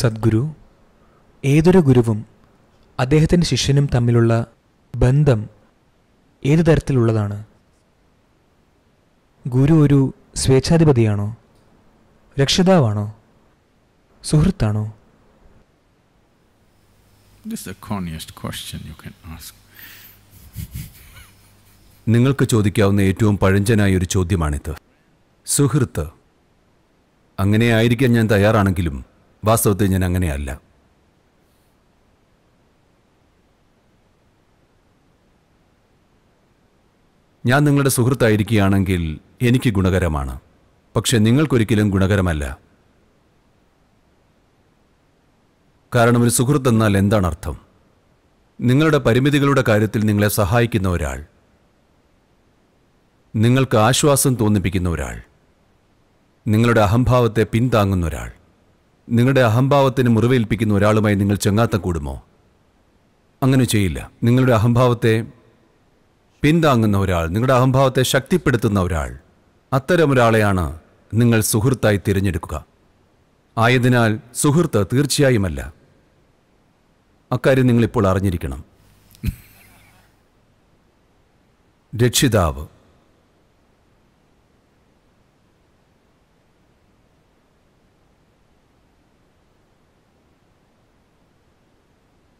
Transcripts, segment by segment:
സദ്ഗുരു ഏതൊരു ഗുരുവും അദ്ദേഹത്തിൻ്റെ ശിഷ്യനും തമ്മിലുള്ള ബന്ധം ഏത് തരത്തിലുള്ളതാണ് ഗുരു ഒരു സ്വേച്ഛാധിപതിയാണോ രക്ഷിതാവാണോ സുഹൃത്താണോ നിങ്ങൾക്ക് ചോദിക്കാവുന്ന ഏറ്റവും പഴഞ്ചനായ ഒരു ചോദ്യമാണിത് സുഹൃത്ത് അങ്ങനെയായിരിക്കാൻ ഞാൻ തയ്യാറാണെങ്കിലും വാസ്തവത്തിൽ ഞാൻ അങ്ങനെയല്ല ഞാൻ നിങ്ങളുടെ സുഹൃത്തായിരിക്കുകയാണെങ്കിൽ എനിക്ക് ഗുണകരമാണ് പക്ഷെ നിങ്ങൾക്കൊരിക്കലും ഗുണകരമല്ല കാരണം ഒരു സുഹൃത്ത് എന്നാൽ എന്താണ് അർത്ഥം നിങ്ങളുടെ പരിമിതികളുടെ കാര്യത്തിൽ നിങ്ങളെ സഹായിക്കുന്ന ഒരാൾ നിങ്ങൾക്ക് ആശ്വാസം തോന്നിപ്പിക്കുന്ന ഒരാൾ നിങ്ങളുടെ അഹംഭാവത്തെ പിന്താങ്ങുന്ന ഒരാൾ നിങ്ങളുടെ അഹംഭാവത്തിന് മുറിവേൽപ്പിക്കുന്ന ഒരാളുമായി നിങ്ങൾ ചെങ്ങാത്തം കൂടുമോ അങ്ങനെ ചെയ്യില്ല നിങ്ങളുടെ അഹംഭാവത്തെ പിന്താങ്ങുന്ന ഒരാൾ നിങ്ങളുടെ അഹംഭാവത്തെ ശക്തിപ്പെടുത്തുന്ന ഒരാൾ ഒരാളെയാണ് നിങ്ങൾ സുഹൃത്തായി തിരഞ്ഞെടുക്കുക ആയതിനാൽ സുഹൃത്ത് തീർച്ചയായുമല്ല അക്കാര്യം നിങ്ങളിപ്പോൾ അറിഞ്ഞിരിക്കണം രക്ഷിതാവ്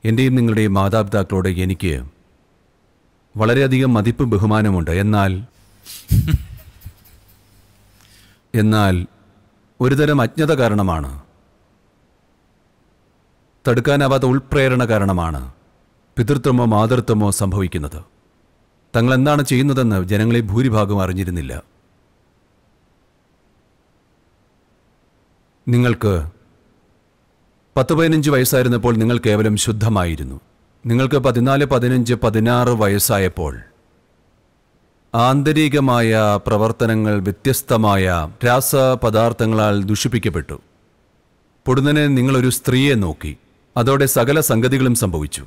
എൻ്റെയും നിങ്ങളുടെയും മാതാപിതാക്കളോട് എനിക്ക് വളരെയധികം മതിപ്പ് ബഹുമാനമുണ്ട് എന്നാൽ എന്നാൽ ഒരുതരം അജ്ഞത കാരണമാണ് തടുക്കാനാവാത്ത ഉൾപ്രേരണ കാരണമാണ് പിതൃത്വമോ മാതൃത്വമോ സംഭവിക്കുന്നത് തങ്ങൾ എന്താണ് ചെയ്യുന്നതെന്ന് ജനങ്ങളെ ഭൂരിഭാഗം അറിഞ്ഞിരുന്നില്ല നിങ്ങൾക്ക് പത്ത് പതിനഞ്ച് വയസ്സായിരുന്നപ്പോൾ നിങ്ങൾ കേവലം ശുദ്ധമായിരുന്നു നിങ്ങൾക്ക് പതിനാല് പതിനഞ്ച് പതിനാറ് വയസ്സായപ്പോൾ ആന്തരികമായ പ്രവർത്തനങ്ങൾ വ്യത്യസ്തമായ രാസപദാർത്ഥങ്ങളാൽ ദുഷിപ്പിക്കപ്പെട്ടു പൊടുന്നനെ നിങ്ങളൊരു സ്ത്രീയെ നോക്കി അതോടെ സകല സംഗതികളും സംഭവിച്ചു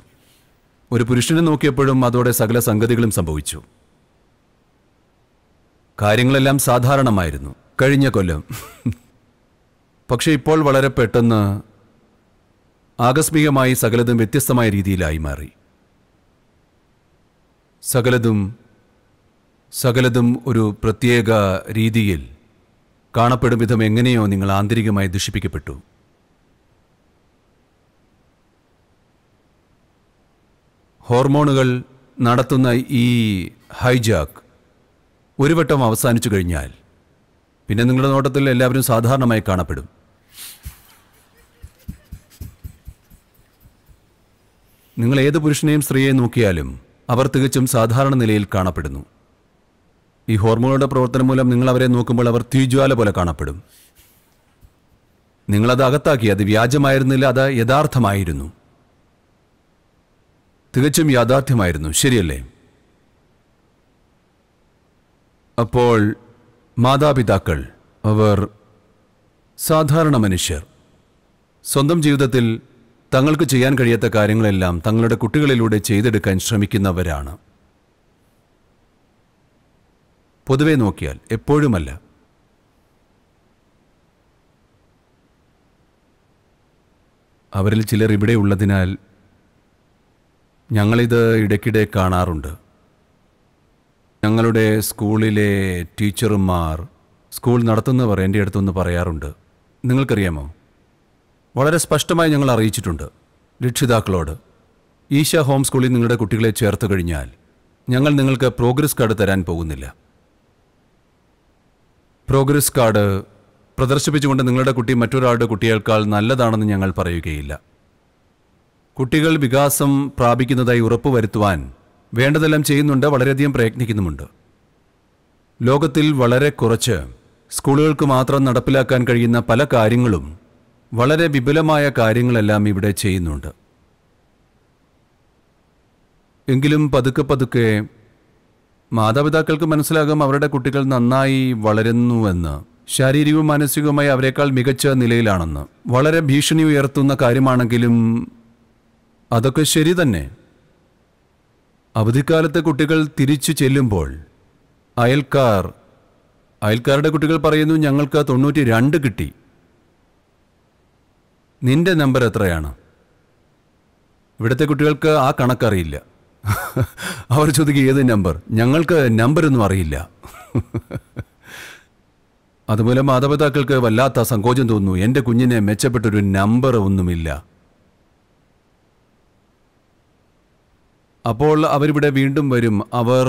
ഒരു പുരുഷനെ നോക്കിയപ്പോഴും അതോടെ സകല സംഗതികളും സംഭവിച്ചു കാര്യങ്ങളെല്ലാം സാധാരണമായിരുന്നു കഴിഞ്ഞ കൊല്ലം പക്ഷേ ഇപ്പോൾ വളരെ പെട്ടെന്ന് ആകസ്മികമായി സകലതും വ്യത്യസ്തമായ രീതിയിലായി മാറി സകലതും സകലതും ഒരു പ്രത്യേക രീതിയിൽ കാണപ്പെടും വിധം എങ്ങനെയോ നിങ്ങൾ ആന്തരികമായി ദുഷിപ്പിക്കപ്പെട്ടു ഹോർമോണുകൾ നടത്തുന്ന ഈ ഹൈജാക്ക് ഒരു വട്ടം അവസാനിച്ചു കഴിഞ്ഞാൽ പിന്നെ നിങ്ങളുടെ നോട്ടത്തിൽ എല്ലാവരും സാധാരണമായി കാണപ്പെടും നിങ്ങൾ ഏത് പുരുഷനെയും സ്ത്രീയെ നോക്കിയാലും അവർ തികച്ചും സാധാരണ നിലയിൽ കാണപ്പെടുന്നു ഈ ഹോർമോണുകളുടെ പ്രവർത്തനം മൂലം നിങ്ങൾ അവരെ നോക്കുമ്പോൾ അവർ തീജ്വാല പോലെ കാണപ്പെടും നിങ്ങളത് അകത്താക്കി അത് വ്യാജമായിരുന്നില്ല അത് യഥാർത്ഥമായിരുന്നു തികച്ചും യാഥാർത്ഥ്യമായിരുന്നു ശരിയല്ലേ അപ്പോൾ മാതാപിതാക്കൾ അവർ സാധാരണ മനുഷ്യർ സ്വന്തം ജീവിതത്തിൽ തങ്ങൾക്ക് ചെയ്യാൻ കഴിയാത്ത കാര്യങ്ങളെല്ലാം തങ്ങളുടെ കുട്ടികളിലൂടെ ചെയ്തെടുക്കാൻ ശ്രമിക്കുന്നവരാണ് പൊതുവെ നോക്കിയാൽ എപ്പോഴുമല്ല അവരിൽ ചിലർ ഇവിടെ ഉള്ളതിനാൽ ഞങ്ങളിത് ഇടയ്ക്കിടെ കാണാറുണ്ട് ഞങ്ങളുടെ സ്കൂളിലെ ടീച്ചർമാർ സ്കൂൾ നടത്തുന്നവർ എൻ്റെ അടുത്തൊന്ന് പറയാറുണ്ട് നിങ്ങൾക്കറിയാമോ വളരെ സ്പഷ്ടമായി ഞങ്ങൾ അറിയിച്ചിട്ടുണ്ട് രക്ഷിതാക്കളോട് ഈശ ഹോം സ്കൂളിൽ നിങ്ങളുടെ കുട്ടികളെ ചേർത്ത് കഴിഞ്ഞാൽ ഞങ്ങൾ നിങ്ങൾക്ക് പ്രോഗ്രസ് കാർഡ് തരാൻ പോകുന്നില്ല പ്രോഗ്രസ് കാർഡ് പ്രദർശിപ്പിച്ചുകൊണ്ട് നിങ്ങളുടെ കുട്ടി മറ്റൊരാളുടെ കുട്ടിയേക്കാൾ നല്ലതാണെന്ന് ഞങ്ങൾ പറയുകയില്ല കുട്ടികൾ വികാസം പ്രാപിക്കുന്നതായി ഉറപ്പുവരുത്തുവാൻ വേണ്ടതെല്ലാം ചെയ്യുന്നുണ്ട് വളരെയധികം പ്രയത്നിക്കുന്നുമുണ്ട് ലോകത്തിൽ വളരെ കുറച്ച് സ്കൂളുകൾക്ക് മാത്രം നടപ്പിലാക്കാൻ കഴിയുന്ന പല കാര്യങ്ങളും വളരെ വിപുലമായ കാര്യങ്ങളെല്ലാം ഇവിടെ ചെയ്യുന്നുണ്ട് എങ്കിലും പതുക്കെ പതുക്കെ മാതാപിതാക്കൾക്ക് മനസ്സിലാകും അവരുടെ കുട്ടികൾ നന്നായി വളരുന്നുവെന്ന് ശാരീരികവും മാനസികവുമായി അവരെക്കാൾ മികച്ച നിലയിലാണെന്ന് വളരെ ഭീഷണി ഉയർത്തുന്ന കാര്യമാണെങ്കിലും അതൊക്കെ ശരി തന്നെ അവധിക്കാലത്തെ കുട്ടികൾ തിരിച്ചു ചെല്ലുമ്പോൾ അയൽക്കാർ അയൽക്കാരുടെ കുട്ടികൾ പറയുന്നു ഞങ്ങൾക്ക് തൊണ്ണൂറ്റി രണ്ട് കിട്ടി നിന്റെ നമ്പർ എത്രയാണ് ഇവിടുത്തെ കുട്ടികൾക്ക് ആ കണക്കറിയില്ല അവർ ചോദിക്കും ഏത് നമ്പർ ഞങ്ങൾക്ക് നമ്പരൊന്നും അറിയില്ല അതുപോലെ മാതാപിതാക്കൾക്ക് വല്ലാത്ത സങ്കോചം തോന്നുന്നു എൻ്റെ കുഞ്ഞിനെ മെച്ചപ്പെട്ടൊരു നമ്പർ ഒന്നുമില്ല അപ്പോൾ അവരിവിടെ വീണ്ടും വരും അവർ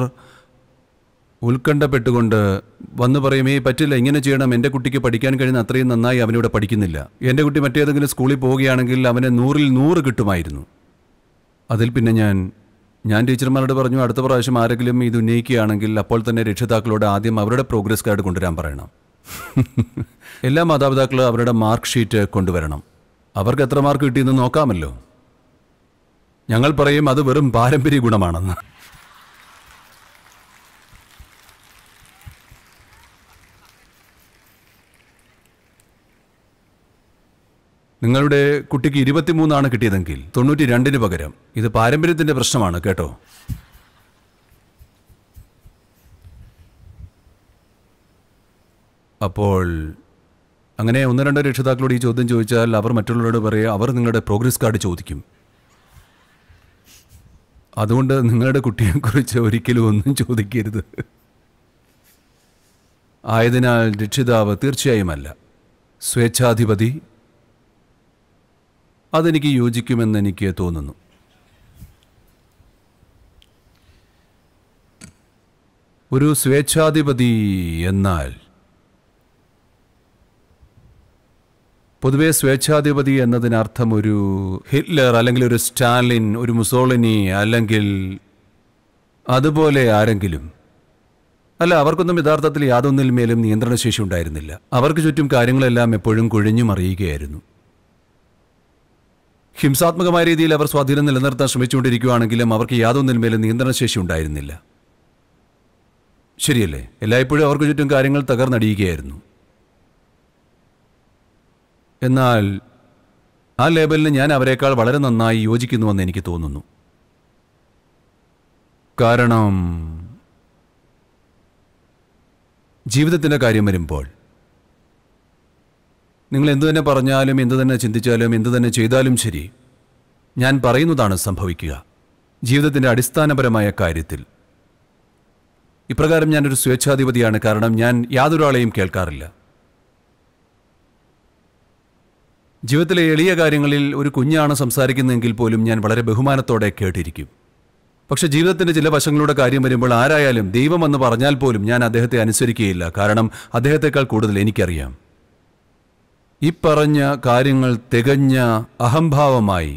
ഉത്കണ്ഠപ്പെട്ടുകൊണ്ട് വന്നു പറയുമേ പറ്റില്ല ഇങ്ങനെ ചെയ്യണം എൻ്റെ കുട്ടിക്ക് പഠിക്കാൻ കഴിയുന്ന അത്രയും നന്നായി അവനിവിടെ പഠിക്കുന്നില്ല എൻ്റെ കുട്ടി മറ്റേതെങ്കിലും സ്കൂളിൽ പോവുകയാണെങ്കിൽ അവന് നൂറിൽ നൂറ് കിട്ടുമായിരുന്നു അതിൽ പിന്നെ ഞാൻ ഞാൻ ടീച്ചർമാരോട് പറഞ്ഞു അടുത്ത പ്രാവശ്യം ആരെങ്കിലും ഇത് ഉന്നയിക്കുകയാണെങ്കിൽ അപ്പോൾ തന്നെ രക്ഷിതാക്കളോട് ആദ്യം അവരുടെ പ്രോഗ്രസ് കാർഡ് കൊണ്ടുവരാൻ പറയണം എല്ലാ മാതാപിതാക്കളും അവരുടെ മാർക്ക് ഷീറ്റ് കൊണ്ടുവരണം അവർക്ക് എത്ര മാർക്ക് കിട്ടിയെന്ന് നോക്കാമല്ലോ ഞങ്ങൾ പറയും അത് വെറും പാരമ്പര്യ ഗുണമാണെന്ന് നിങ്ങളുടെ കുട്ടിക്ക് ഇരുപത്തിമൂന്നാണ് കിട്ടിയതെങ്കിൽ തൊണ്ണൂറ്റി രണ്ടിന് പകരം ഇത് പാരമ്പര്യത്തിന്റെ പ്രശ്നമാണ് കേട്ടോ അപ്പോൾ അങ്ങനെ ഒന്ന് രണ്ടോ രക്ഷിതാക്കളോട് ഈ ചോദ്യം ചോദിച്ചാൽ അവർ മറ്റുള്ളവരോട് പറയുക അവർ നിങ്ങളുടെ പ്രോഗ്രസ് കാർഡ് ചോദിക്കും അതുകൊണ്ട് നിങ്ങളുടെ കുട്ടിയെക്കുറിച്ച് ഒരിക്കലും ഒന്നും ചോദിക്കരുത് ആയതിനാൽ രക്ഷിതാവ് അല്ല സ്വേച്ഛാധിപതി അതെനിക്ക് യോജിക്കുമെന്ന് എനിക്ക് തോന്നുന്നു ഒരു സ്വേച്ഛാധിപതി എന്നാൽ പൊതുവെ സ്വേച്ഛാധിപതി എന്നതിനർത്ഥം ഒരു ഹിറ്റ്ലർ അല്ലെങ്കിൽ ഒരു സ്റ്റാലിൻ ഒരു മുസോളിനി അല്ലെങ്കിൽ അതുപോലെ ആരെങ്കിലും അല്ല അവർക്കൊന്നും യഥാർത്ഥത്തിൽ യാതൊന്നിൽ മേലും നിയന്ത്രണശേഷി ഉണ്ടായിരുന്നില്ല അവർക്ക് ചുറ്റും കാര്യങ്ങളെല്ലാം എപ്പോഴും കുഴിഞ്ഞു മറിയുകയായിരുന്നു ഹിംസാത്മകമായ രീതിയിൽ അവർ സ്വാധീനം നിലനിർത്താൻ ശ്രമിച്ചുകൊണ്ടിരിക്കുകയാണെങ്കിലും അവർക്ക് യാതൊന്നിന്മേലും നിയന്ത്രണശേഷി ഉണ്ടായിരുന്നില്ല ശരിയല്ലേ എല്ലായ്പ്പോഴും അവർക്ക് ചുറ്റും കാര്യങ്ങൾ തകർന്നടിയുകയായിരുന്നു എന്നാൽ ആ ലേബലിന് ഞാൻ അവരെക്കാൾ വളരെ നന്നായി യോജിക്കുന്നുവെന്ന് എനിക്ക് തോന്നുന്നു കാരണം ജീവിതത്തിൻ്റെ കാര്യം വരുമ്പോൾ നിങ്ങൾ എന്തു തന്നെ പറഞ്ഞാലും എന്തു തന്നെ ചിന്തിച്ചാലും എന്തു തന്നെ ചെയ്താലും ശരി ഞാൻ പറയുന്നതാണ് സംഭവിക്കുക ജീവിതത്തിൻ്റെ അടിസ്ഥാനപരമായ കാര്യത്തിൽ ഇപ്രകാരം ഞാനൊരു സ്വേച്ഛാധിപതിയാണ് കാരണം ഞാൻ യാതൊരാളെയും കേൾക്കാറില്ല ജീവിതത്തിലെ എളിയ കാര്യങ്ങളിൽ ഒരു കുഞ്ഞാണ് സംസാരിക്കുന്നതെങ്കിൽ പോലും ഞാൻ വളരെ ബഹുമാനത്തോടെ കേട്ടിരിക്കും പക്ഷെ ജീവിതത്തിൻ്റെ ചില വശങ്ങളുടെ കാര്യം വരുമ്പോൾ ആരായാലും ദൈവമെന്ന് പറഞ്ഞാൽ പോലും ഞാൻ അദ്ദേഹത്തെ അനുസരിക്കുകയില്ല കാരണം അദ്ദേഹത്തെക്കാൾ കൂടുതൽ എനിക്കറിയാം ഈ പറഞ്ഞ കാര്യങ്ങൾ തികഞ്ഞ അഹംഭാവമായി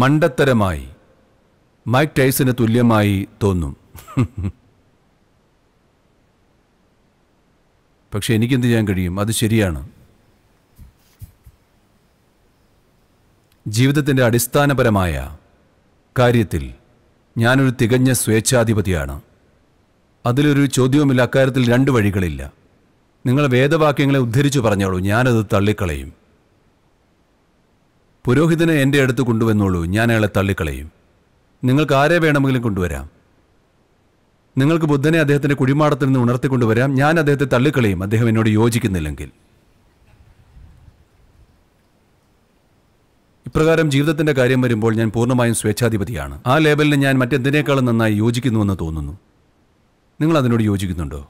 മണ്ടത്തരമായി മൈക്ക് ടൈസിന് തുല്യമായി തോന്നും പക്ഷെ എനിക്കെന്ത് ചെയ്യാൻ കഴിയും അത് ശരിയാണ് ജീവിതത്തിൻ്റെ അടിസ്ഥാനപരമായ കാര്യത്തിൽ ഞാനൊരു തികഞ്ഞ സ്വേച്ഛാധിപതിയാണ് അതിലൊരു ചോദ്യവുമില്ല അക്കാര്യത്തിൽ രണ്ട് വഴികളില്ല നിങ്ങൾ വേദവാക്യങ്ങളെ ഉദ്ധരിച്ചു പറഞ്ഞോളൂ ഞാനത് തള്ളിക്കളയും പുരോഹിതനെ എൻ്റെ അടുത്ത് കൊണ്ടുവന്നോളൂ ഞാൻ അയാളെ തള്ളിക്കളയും നിങ്ങൾക്ക് ആരെ വേണമെങ്കിലും കൊണ്ടുവരാം നിങ്ങൾക്ക് ബുദ്ധനെ അദ്ദേഹത്തിൻ്റെ കുടിമാടത്തിൽ നിന്ന് ഉണർത്തിക്കൊണ്ടുവരാം ഞാൻ അദ്ദേഹത്തെ തള്ളിക്കളയും അദ്ദേഹം എന്നോട് യോജിക്കുന്നില്ലെങ്കിൽ ഇപ്രകാരം ജീവിതത്തിൻ്റെ കാര്യം വരുമ്പോൾ ഞാൻ പൂർണ്ണമായും സ്വേച്ഛാധിപതിയാണ് ആ ലേബലിന് ഞാൻ മറ്റെന്തിനേക്കാളും നന്നായി യോജിക്കുന്നുവെന്ന് തോന്നുന്നു നിങ്ങൾ അതിനോട് യോജിക്കുന്നുണ്ടോ